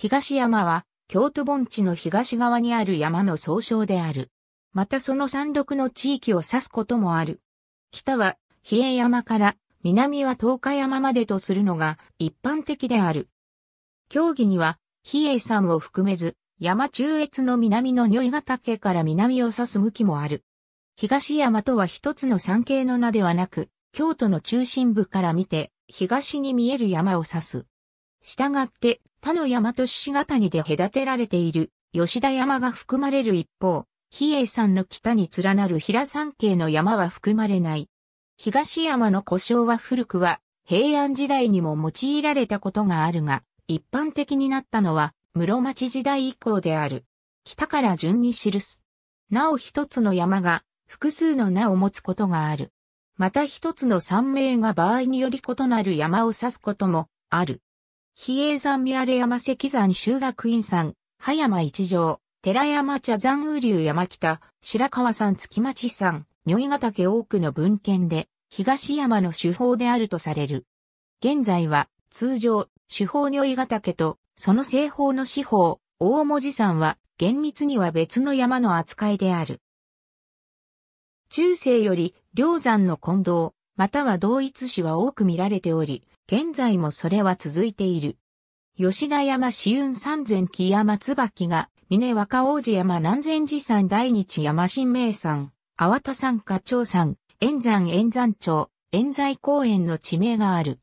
東山は、京都盆地の東側にある山の総称である。またその山麓の地域を指すこともある。北は、比叡山から、南は東海山までとするのが一般的である。競技には、比叡山を含めず、山中越の南の如意ヶ岳から南を指す向きもある。東山とは一つの山系の名ではなく、京都の中心部から見て、東に見える山を指す。したがって、他の山と子谷で隔てられている吉田山が含まれる一方、比叡山の北に連なる平山系の山は含まれない。東山の故障は古くは平安時代にも用いられたことがあるが、一般的になったのは室町時代以降である。北から順に記す。なお一つの山が複数の名を持つことがある。また一つの山名が場合により異なる山を指すこともある。比叡山宮礼山石山修学院山、葉山一条、寺山茶山雨流山北、白川山月町山、如ヶ岳多くの文献で、東山の手法であるとされる。現在は、通常、手法如ヶ岳と、その西方の四方、大文字山は、厳密には別の山の扱いである。中世より、両山の混同、または同一種は多く見られており、現在もそれは続いている。吉田山紫雲三千木山椿が、峰若王子山南禅寺山大日山新名山、粟田山花鳥山、円山円山町、円在公園の地名がある。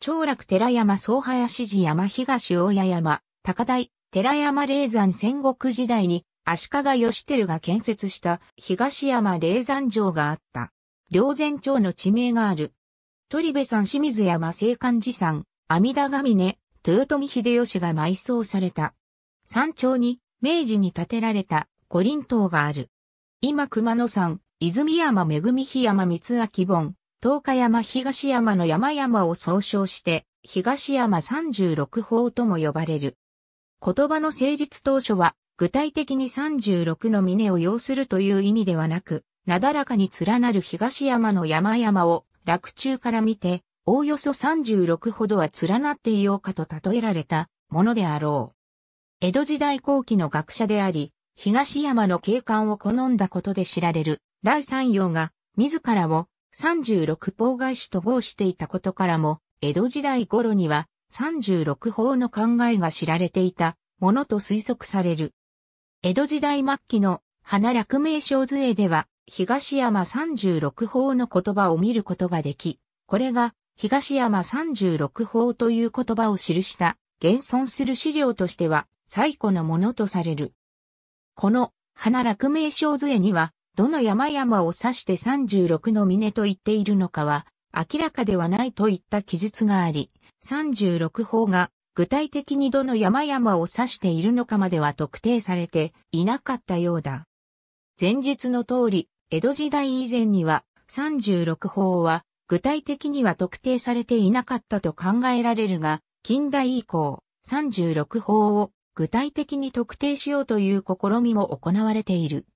長楽寺山総林寺山東大谷山、高台、寺山霊山戦国時代に足利義輝が建設した東山霊山城があった。両前町の地名がある。鳥部山清水山青函寺山、阿弥陀峰、豊臣秀吉が埋葬された。山頂に明治に建てられた五輪塔がある。今熊野山、泉山恵日山三秋盆、東海山東山の山々を総称して、東山36法とも呼ばれる。言葉の成立当初は、具体的に36の峰を要するという意味ではなく、なだらかに連なる東山の山々を、落中から見て、おおよそ36ほどは連なっていようかと例えられたものであろう。江戸時代後期の学者であり、東山の景観を好んだことで知られる、第三陽が、自らを36方外史と号していたことからも、江戸時代頃には36方の考えが知られていたものと推測される。江戸時代末期の花落名称図絵では、東山三十六法の言葉を見ることができ、これが東山三十六法という言葉を記した現存する資料としては最古のものとされる。この花楽名称図絵には、どの山々を指して三十六の峰と言っているのかは明らかではないといった記述があり、三十六法が具体的にどの山々を指しているのかまでは特定されていなかったようだ。前述の通り、江戸時代以前には36法は具体的には特定されていなかったと考えられるが、近代以降、36法を具体的に特定しようという試みも行われている。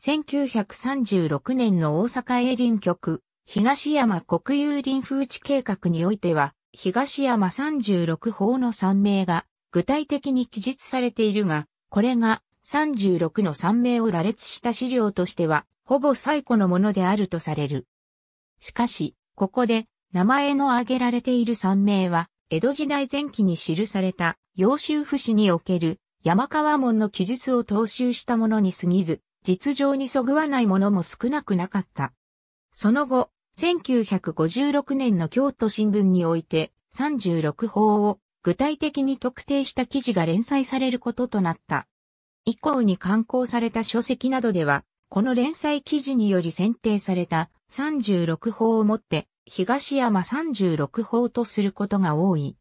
1936年の大阪営林局、東山国有林風地計画においては、東山36法の3名が具体的に記述されているが、これが36の3名を羅列した資料としてはほぼ最古のものであるとされる。しかし、ここで名前の挙げられている三名は、江戸時代前期に記された、洋州府市における山川門の記述を踏襲したものに過ぎず、実情にそぐわないものも少なくなかった。その後、1956年の京都新聞において、36法を具体的に特定した記事が連載されることとなった。以降に刊行された書籍などでは、この連載記事により選定された36法をもって東山36法とすることが多い。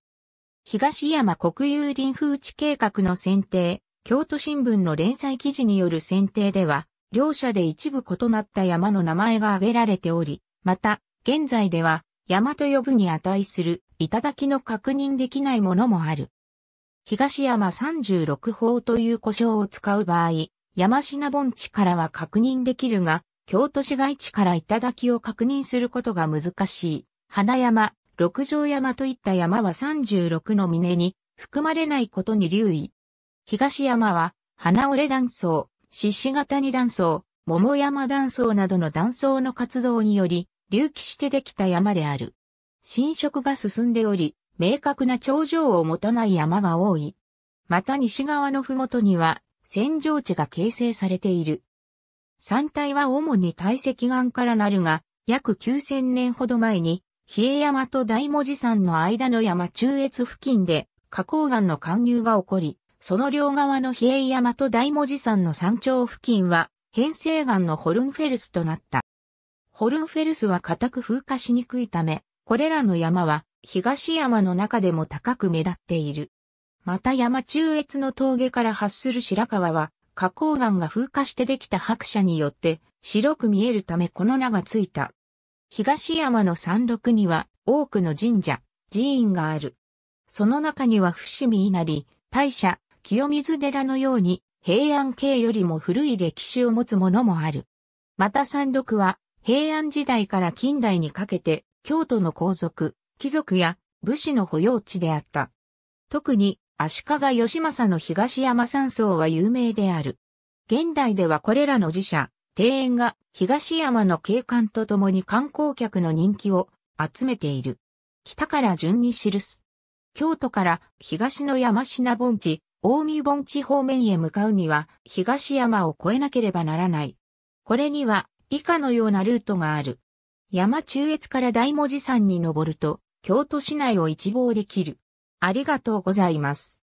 東山国有林風地計画の選定、京都新聞の連載記事による選定では、両者で一部異なった山の名前が挙げられており、また、現在では、山と呼ぶに値する、頂の確認できないものもある。東山36法という呼称を使う場合、山品盆地からは確認できるが、京都市街地から頂を確認することが難しい。花山、六条山といった山は36の峰に含まれないことに留意。東山は、花折断層、獅子型に断層、桃山断層などの断層の活動により、隆起してできた山である。侵食が進んでおり、明確な頂上を持たない山が多い。また西側の麓には扇状地が形成されている。山体は主に堆積岩からなるが、約9000年ほど前に、比叡山と大文字山の間の山中越付近で、花崗岩の貫入が起こり、その両側の比叡山と大文字山の山頂付近は、変成岩のホルンフェルスとなった。ホルンフェルスは固く風化しにくいため、これらの山は東山の中でも高く目立っている。また山中越の峠から発する白川は、花崗岩が風化してできた白砂によって白く見えるためこの名がついた。東山の山麓には多くの神社、寺院がある。その中には伏見稲荷、大社、清水寺のように平安系よりも古い歴史を持つものもある。また山麓は平安時代から近代にかけて京都の皇族、貴族や武士の保養地であった。特に足利義政の東山山荘は有名である。現代ではこれらの寺社、庭園が東山の景観とともに観光客の人気を集めている。北から順に記す。京都から東の山品盆地、大見盆地方面へ向かうには東山を越えなければならない。これには以下のようなルートがある。山中越から大文字山に登ると、京都市内を一望できる。ありがとうございます。